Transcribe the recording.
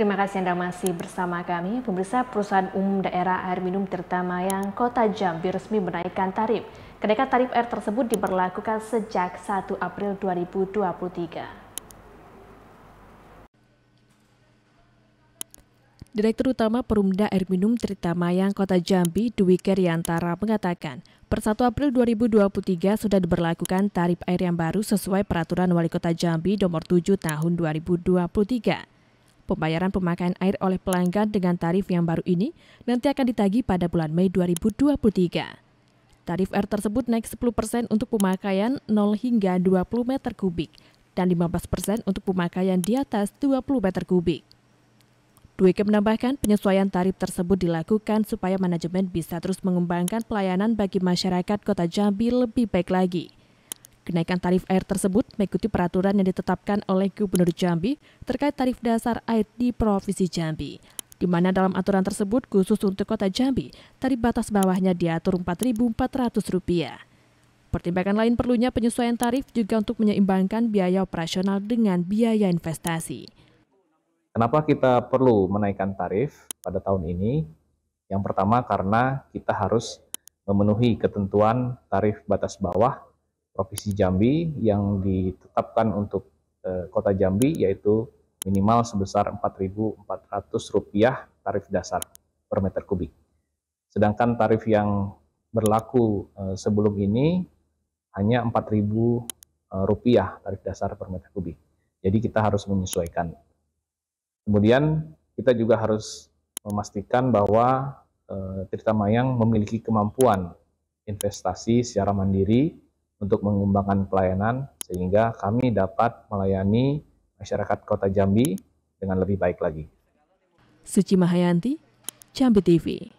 Terima kasih Anda masih bersama kami. Pemirsa Perusahaan Umum Daerah Air Minum Tirta Mayang Kota Jambi resmi menaikkan tarif. Kenaikan tarif air tersebut diberlakukan sejak 1 April 2023. Direktur Utama Perumda Air Minum Tirta Mayang Kota Jambi, Dwi Keryantara, mengatakan Per 1 April 2023 sudah diberlakukan tarif air yang baru sesuai peraturan Wali Kota Jambi nomor 7 tahun 2023. Pembayaran pemakaian air oleh pelanggan dengan tarif yang baru ini nanti akan ditagi pada bulan Mei 2023. Tarif air tersebut naik 10% untuk pemakaian 0 hingga 20 meter kubik dan 15% untuk pemakaian di atas 20 meter kubik. Dwike menambahkan penyesuaian tarif tersebut dilakukan supaya manajemen bisa terus mengembangkan pelayanan bagi masyarakat kota Jambi lebih baik lagi. Kenaikan tarif air tersebut mengikuti peraturan yang ditetapkan oleh Gubernur Jambi terkait tarif dasar air di Provinsi Jambi di mana dalam aturan tersebut khusus untuk kota Jambi, tarif batas bawahnya diatur Rp4.400. Pertimbangan lain perlunya penyesuaian tarif juga untuk menyeimbangkan biaya operasional dengan biaya investasi. Kenapa kita perlu menaikkan tarif pada tahun ini? Yang pertama karena kita harus memenuhi ketentuan tarif batas bawah Provinsi Jambi yang ditetapkan untuk e, Kota Jambi yaitu minimal sebesar Rp4.400 tarif dasar per meter kubik. Sedangkan tarif yang berlaku e, sebelum ini hanya Rp4.000 eh, tarif dasar per meter kubik. Jadi kita harus menyesuaikan. Kemudian kita juga harus memastikan bahwa e, Tirta Mayang memiliki kemampuan investasi secara mandiri untuk mengembangkan pelayanan sehingga kami dapat melayani masyarakat Kota Jambi dengan lebih baik lagi. Suci Mahayanti, Jambi TV.